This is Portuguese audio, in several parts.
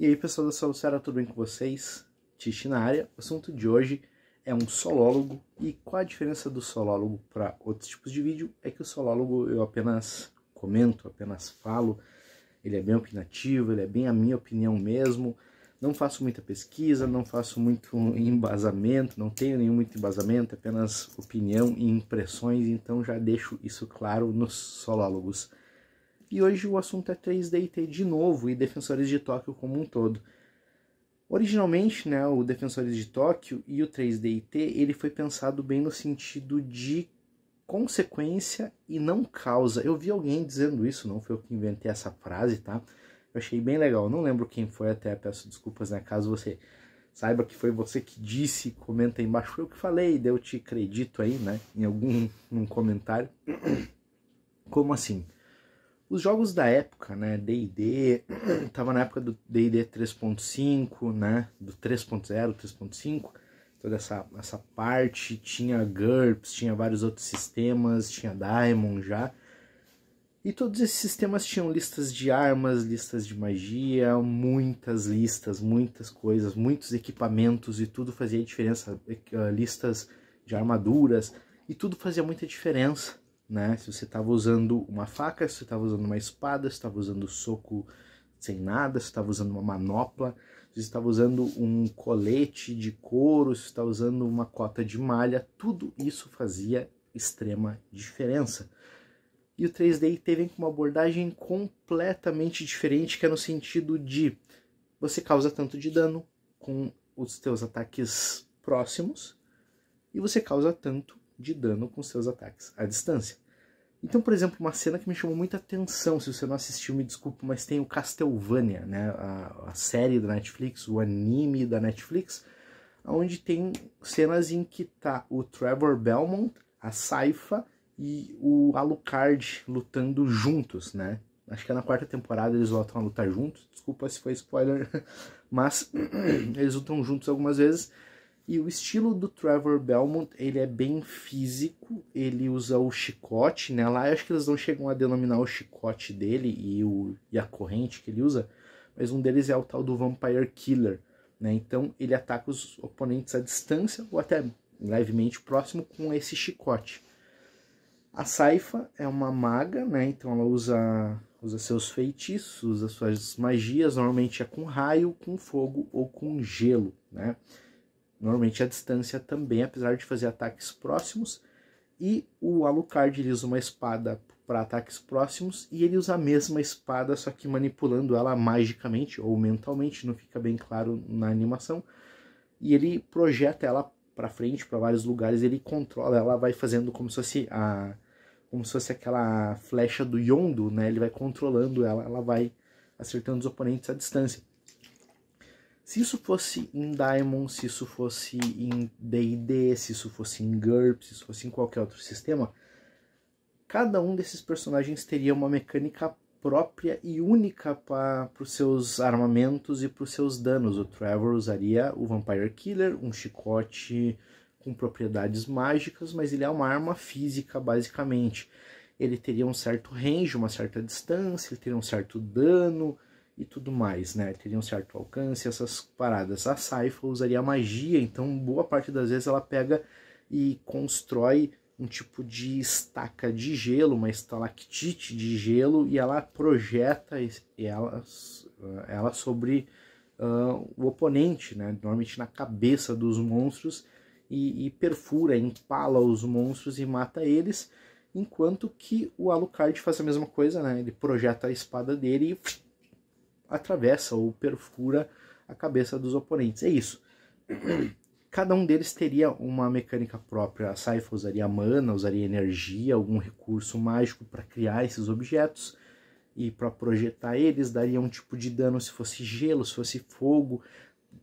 E aí pessoal da Solo tudo bem com vocês? Tite na área. O assunto de hoje é um solólogo. E qual a diferença do solólogo para outros tipos de vídeo? É que o solólogo eu apenas comento, apenas falo. Ele é bem opinativo, ele é bem a minha opinião mesmo. Não faço muita pesquisa, não faço muito embasamento, não tenho nenhum muito embasamento, apenas opinião e impressões, então já deixo isso claro nos solólogos. E hoje o assunto é 3D IT de novo e Defensores de Tóquio como um todo. Originalmente, né, o Defensores de Tóquio e o 3D IT, ele foi pensado bem no sentido de consequência e não causa. Eu vi alguém dizendo isso, não foi eu que inventei essa frase, tá? Eu achei bem legal. Não lembro quem foi, até peço desculpas, né? Caso você saiba que foi você que disse, comenta aí embaixo. Foi eu que falei, deu te acredito aí, né? Em algum num comentário. Como assim? os jogos da época, né? D&D, tava na época do D&D 3.5, né? Do 3.0, 3.5, toda essa, essa parte, tinha GURPS, tinha vários outros sistemas, tinha Diamond já. E todos esses sistemas tinham listas de armas, listas de magia, muitas listas, muitas coisas, muitos equipamentos e tudo fazia diferença, eh, listas de armaduras, e tudo fazia muita diferença né? Se você estava usando uma faca, se você estava usando uma espada, se estava usando soco sem nada, se estava usando uma manopla, se estava usando um colete de couro, se está usando uma cota de malha, tudo isso fazia extrema diferença. E o 3D teve com uma abordagem completamente diferente, que é no sentido de você causa tanto de dano com os teus ataques próximos e você causa tanto de dano com seus ataques à distância. Então, por exemplo, uma cena que me chamou muita atenção, se você não assistiu, me desculpe, mas tem o Castlevania, né? A, a, série da Netflix, o anime da Netflix, onde tem cenas em que tá o Trevor Belmont, a Saifa e o Alucard lutando juntos, né? Acho que é na quarta temporada eles voltam a lutar juntos, desculpa se foi spoiler, mas eles lutam juntos algumas vezes e o estilo do Trevor Belmont, ele é bem físico, ele usa o chicote, né? Lá eu acho que eles não chegam a denominar o chicote dele e, o, e a corrente que ele usa, mas um deles é o tal do Vampire Killer, né? Então ele ataca os oponentes à distância ou até levemente próximo com esse chicote. A Saifa é uma maga, né? Então ela usa, usa seus feitiços, usa suas magias, normalmente é com raio, com fogo ou com gelo, né? normalmente a distância também, apesar de fazer ataques próximos. E o Alucard ele usa uma espada para ataques próximos e ele usa a mesma espada, só que manipulando ela magicamente ou mentalmente, não fica bem claro na animação. E ele projeta ela para frente, para vários lugares, ele controla, ela vai fazendo como se fosse a como se fosse aquela flecha do Yondo, né? Ele vai controlando ela, ela vai acertando os oponentes à distância. Se isso fosse em Diamond, se isso fosse em D&D, se isso fosse em GURPS, se isso fosse em qualquer outro sistema, cada um desses personagens teria uma mecânica própria e única para os seus armamentos e para os seus danos. O Trevor usaria o Vampire Killer, um chicote com propriedades mágicas, mas ele é uma arma física basicamente. Ele teria um certo range, uma certa distância, ele teria um certo dano, e tudo mais, né? Teria um certo alcance, essas paradas. A Saifa usaria magia, então boa parte das vezes ela pega e constrói um tipo de estaca de gelo, uma estalactite de gelo, e ela projeta ela, ela sobre uh, o oponente, né? normalmente na cabeça dos monstros, e, e, perfura, empala os monstros e mata eles, enquanto que o Alucard faz a mesma coisa, né? ele projeta a espada dele e atravessa ou perfura a cabeça dos oponentes. É isso. Cada um deles teria uma mecânica própria. A Saifa usaria mana, usaria energia, algum recurso mágico para criar esses objetos e para projetar eles, daria um tipo de dano se fosse gelo, se fosse fogo,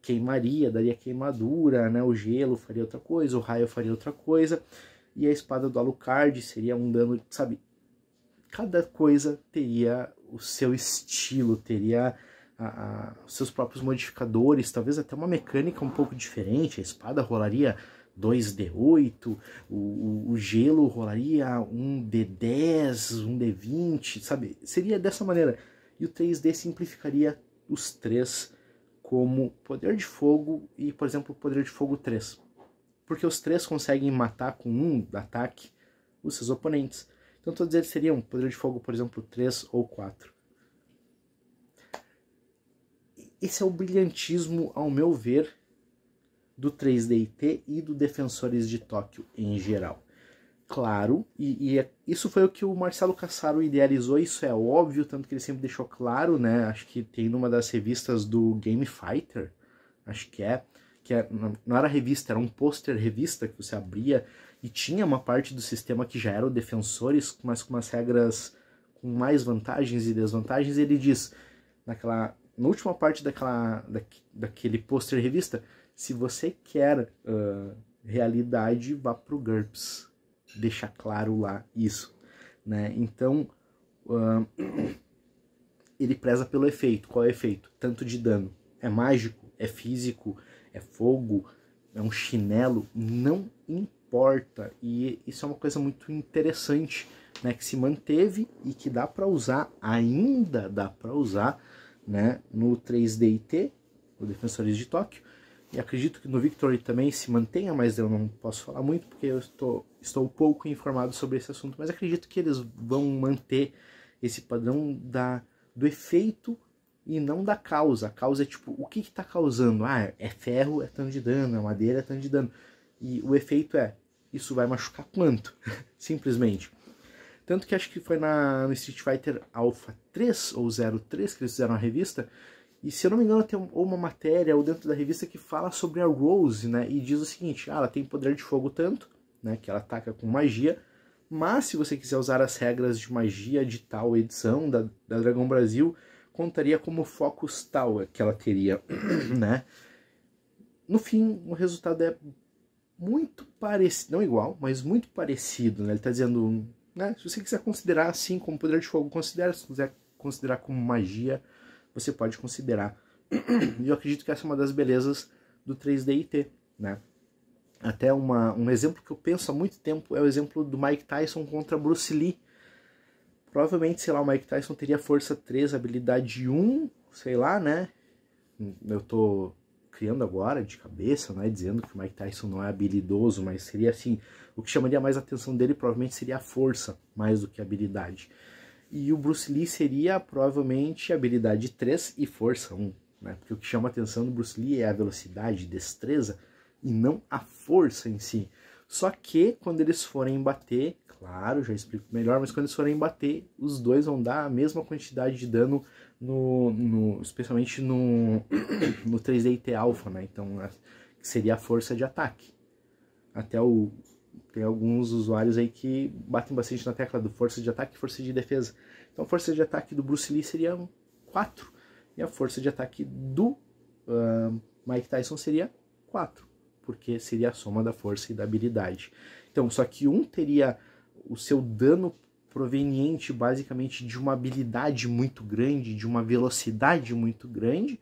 queimaria, daria queimadura, né? O gelo faria outra coisa, o raio faria outra coisa. E a espada do Alucard seria um dano, sabe? Cada coisa teria o seu estilo, teria os seus próprios modificadores, talvez até uma mecânica um pouco diferente. A espada rolaria 2D8, o, o, o gelo rolaria 1D10, um 1D20, sabe? Seria dessa maneira. E o 3D simplificaria os três como poder de fogo e, por exemplo, poder de fogo 3. Porque os três conseguem matar com um ataque os seus oponentes. Então todos eles seriam poder de fogo, por exemplo, 3 ou 4. Esse é o brilhantismo, ao meu ver, do 3DIT e do Defensores de Tóquio em geral. Claro, e, e é, isso foi o que o Marcelo Cassaro idealizou, isso é óbvio, tanto que ele sempre deixou claro, né? Acho que tem numa das revistas do Game Fighter, acho que é, que é, não era revista, era um pôster revista que você abria e tinha uma parte do sistema que já era o defensores, mas com umas regras com mais vantagens e desvantagens, ele diz naquela na última parte daquela da, daquele pôster revista, se você quer uh, realidade, vá pro GURPS. Deixa claro lá isso, né? Então, uh, ele preza pelo efeito. Qual é o efeito? Tanto de dano. É mágico, é físico, é fogo, é um chinelo, não importa e isso é uma coisa muito interessante, né, que se manteve e que dá para usar ainda dá para usar, né, no 3DIT, o Defensores de Tóquio. E acredito que no Victory também se mantenha, mas eu não posso falar muito porque eu estou, estou pouco informado sobre esse assunto, mas acredito que eles vão manter esse padrão da do efeito e não da causa. A causa é tipo, o que está causando? Ah, é ferro, é tanto de dano, é madeira, é tanto de dano. E o efeito é, isso vai machucar quanto, simplesmente. Tanto que acho que foi na, no Street Fighter Alpha 3 ou 03 que eles fizeram a revista, e se eu não me engano tem uma matéria ou dentro da revista que fala sobre a Rose, né, e diz o seguinte, ah, ela tem poder de fogo tanto, né, que ela ataca com magia, mas se você quiser usar as regras de magia de tal edição da, da Dragon Brasil, contaria como Focus Tower que ela teria, né? No fim, o resultado é muito parecido, não igual, mas muito parecido, né? Ele está dizendo, né? Se você quiser considerar assim como poder de fogo, considera. Se quiser considerar como magia, você pode considerar. E eu acredito que essa é uma das belezas do 3D IT, né? Até uma, um exemplo que eu penso há muito tempo é o exemplo do Mike Tyson contra Bruce Lee. Provavelmente, sei lá, o Mike Tyson teria força 3, habilidade 1, sei lá, né? Eu tô criando agora de cabeça, né, dizendo que o Mike Tyson não é habilidoso, mas seria assim, o que chamaria mais a atenção dele provavelmente seria a força, mais do que a habilidade. E o Bruce Lee seria provavelmente habilidade 3 e força 1, né? Porque o que chama a atenção do Bruce Lee é a velocidade, destreza e não a força em si. Só que quando eles forem bater, claro, já explico melhor, mas quando eles forem bater, os dois vão dar a mesma quantidade de dano no, no especialmente no no 3DT alpha, né? Então, a, é, seria a força de ataque. Até o tem alguns usuários aí que batem bastante na tecla do força de ataque e força de defesa. Então, a força de ataque do Bruce Lee seria 4 e a força de ataque do uh, Mike Tyson seria 4 porque seria a soma da força e da habilidade. Então, só que um teria o seu dano proveniente basicamente de uma habilidade muito grande, de uma velocidade muito grande,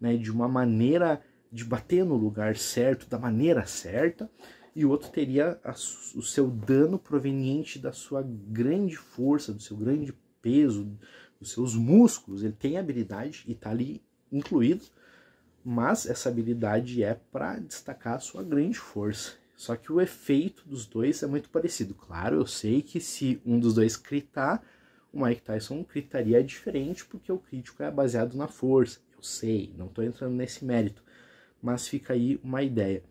né, de uma maneira de bater no lugar certo, da maneira certa, e o outro teria a, o seu dano proveniente da sua grande força, do seu grande peso, dos seus músculos. Ele tem habilidade e está ali incluído, mas essa habilidade é para destacar a sua grande força. Só que o efeito dos dois é muito parecido. Claro, eu sei que se um dos dois critar, o Mike Tyson critaria diferente, porque o crítico é baseado na força. Eu sei, não estou entrando nesse mérito, mas fica aí uma ideia.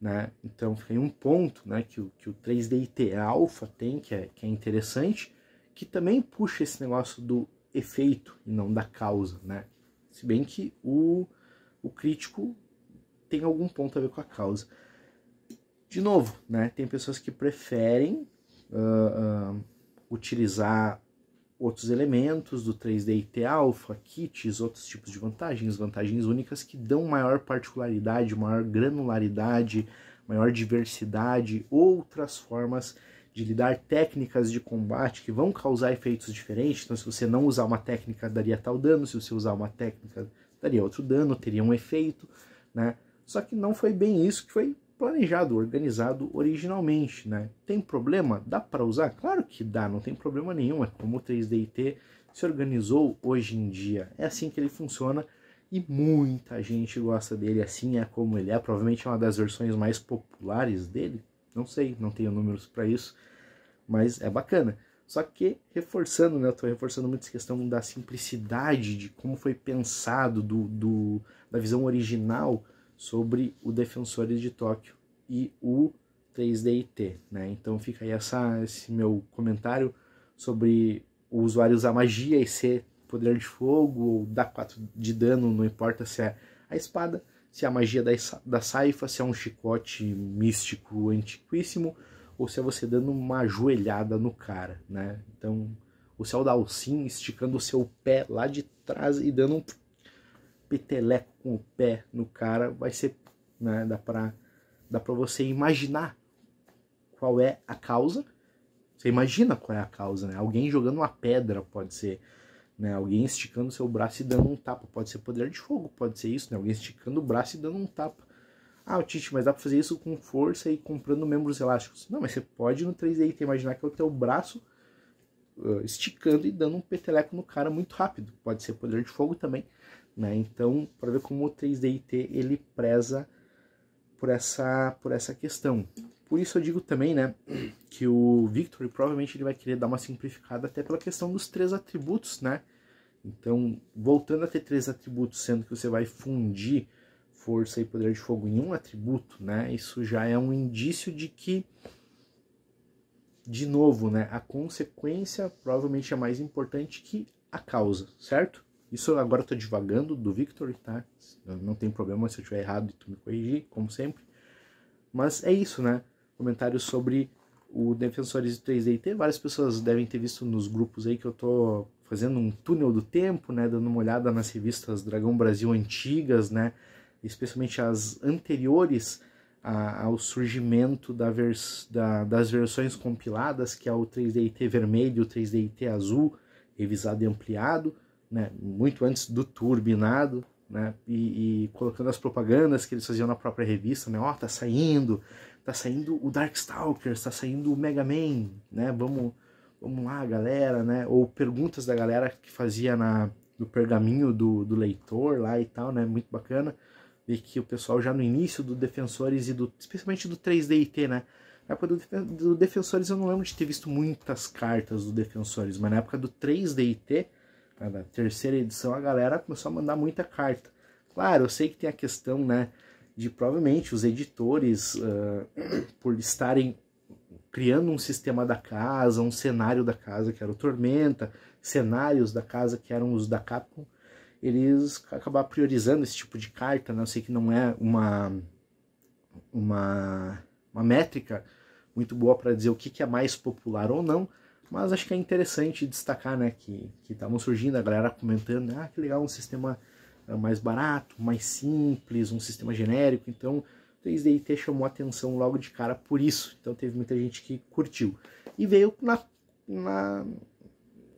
Né? Então fica aí um ponto né, que, o, que o 3DIT Alpha tem, que é, que é interessante, que também puxa esse negócio do efeito e não da causa. Né? Se bem que o o crítico tem algum ponto a ver com a causa. De novo, né, tem pessoas que preferem uh, uh, utilizar outros elementos do 3D IT Alpha, kits, outros tipos de vantagens, vantagens únicas que dão maior particularidade, maior granularidade, maior diversidade, outras formas de lidar técnicas de combate que vão causar efeitos diferentes. Então, se você não usar uma técnica, daria tal dano, se você usar uma técnica, daria outro dano, teria um efeito, né? Só que não foi bem isso que foi planejado, organizado originalmente, né? Tem problema? Dá para usar? Claro que dá, não tem problema nenhum. É como o 3DIT se organizou hoje em dia. É assim que ele funciona e muita gente gosta dele assim, é como ele é. Provavelmente é uma das versões mais populares dele. Não sei, não tenho números para isso, mas é bacana. Só que reforçando, né? Eu tô reforçando muito essa questão da simplicidade, de como foi pensado, do, do da visão original sobre o Defensores de Tóquio e o 3DIT, né? Então fica aí essa, esse meu comentário sobre o usuário usar magia e ser poder de fogo ou dar 4 de dano, não importa se é a espada, se é a magia da, da saifa, se é um chicote místico antiquíssimo ou se é você dando uma ajoelhada no cara, né? Então, o céu da alcinha esticando o seu pé lá de trás e dando um peteleco com o pé no cara, vai ser, né, dá para dá para você imaginar qual é a causa. Você imagina qual é a causa, né? Alguém jogando uma pedra, pode ser, né? Alguém esticando seu braço e dando um tapa, pode ser poder de fogo, pode ser isso, né? Alguém esticando o braço e dando um tapa. Ah, o Tite, mas dá pra fazer isso com força e comprando membros elásticos. Não, mas você pode no 3D imaginar que é o teu braço uh, esticando e dando um peteleco no cara muito rápido. Pode ser poder de fogo também, né? Então, para ver como o 3D ele preza por essa por essa questão. Por isso eu digo também, né, que o Victor provavelmente ele vai querer dar uma simplificada até pela questão dos três atributos, né? Então, voltando a ter três atributos, sendo que você vai fundir força e poder de fogo em um atributo, né, isso já é um indício de que, de novo, né, a consequência provavelmente é mais importante que a causa, certo? Isso agora eu tô divagando do Victor, tá? Não tem problema se eu tiver errado e tu me corrigir, como sempre. Mas é isso, né? Comentários sobre o Defensores 3D. Tem várias pessoas devem ter visto nos grupos aí que eu tô fazendo um túnel do tempo, né? Dando uma olhada nas revistas Dragão Brasil antigas, né? especialmente as anteriores a, ao surgimento da vers, da, das versões compiladas, que é o 3DIT vermelho, o 3DIT azul, revisado e ampliado, né, muito antes do turbinado, né, e, e, colocando as propagandas que eles faziam na própria revista, né, ó, oh, tá saindo, tá saindo o Darkstalkers, tá saindo o Mega Man, né, vamos, vamos lá, galera, né, ou perguntas da galera que fazia na, no pergaminho do, do leitor lá e tal, né, muito bacana, ver que o pessoal já no início do Defensores e do. Especialmente do 3 dit né? Na época do, Defensores eu não lembro de ter visto muitas cartas do Defensores, mas na época do 3 dit IT, na terceira edição, a galera começou a mandar muita carta. Claro, eu sei que tem a questão, né? De provavelmente os editores, uh, por estarem criando um sistema da casa, um cenário da casa que era o Tormenta, cenários da casa que eram os da Capcom, eles acabar priorizando esse tipo de carta, né? Eu sei que não é uma uma, uma métrica muito boa para dizer o que, que, é mais popular ou não, mas acho que é interessante destacar, né, que estavam surgindo a galera comentando, né, ah, que legal, um sistema eh, mais barato, mais simples, um sistema genérico, então 3DIT chamou atenção logo de cara por isso, então teve muita gente que curtiu. E veio na, na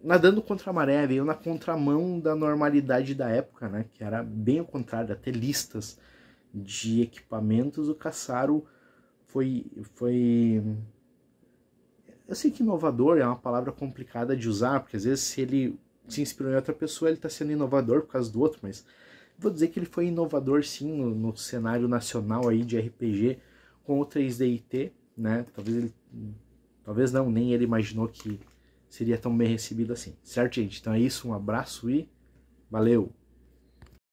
nadando contra a maré, veio na contramão da normalidade da época, né? Que era bem ao contrário, até listas de equipamentos. O Caçaro foi, foi. Eu sei que inovador é uma palavra complicada de usar, porque às vezes se ele se inspirou em outra pessoa, ele está sendo inovador por causa do outro, mas vou dizer que ele foi inovador sim no, no cenário nacional aí de RPG com o 3DIT, né? Talvez ele. Talvez não, nem ele imaginou que seria tão bem recebido assim. Certo, gente? Então é isso, um abraço e valeu!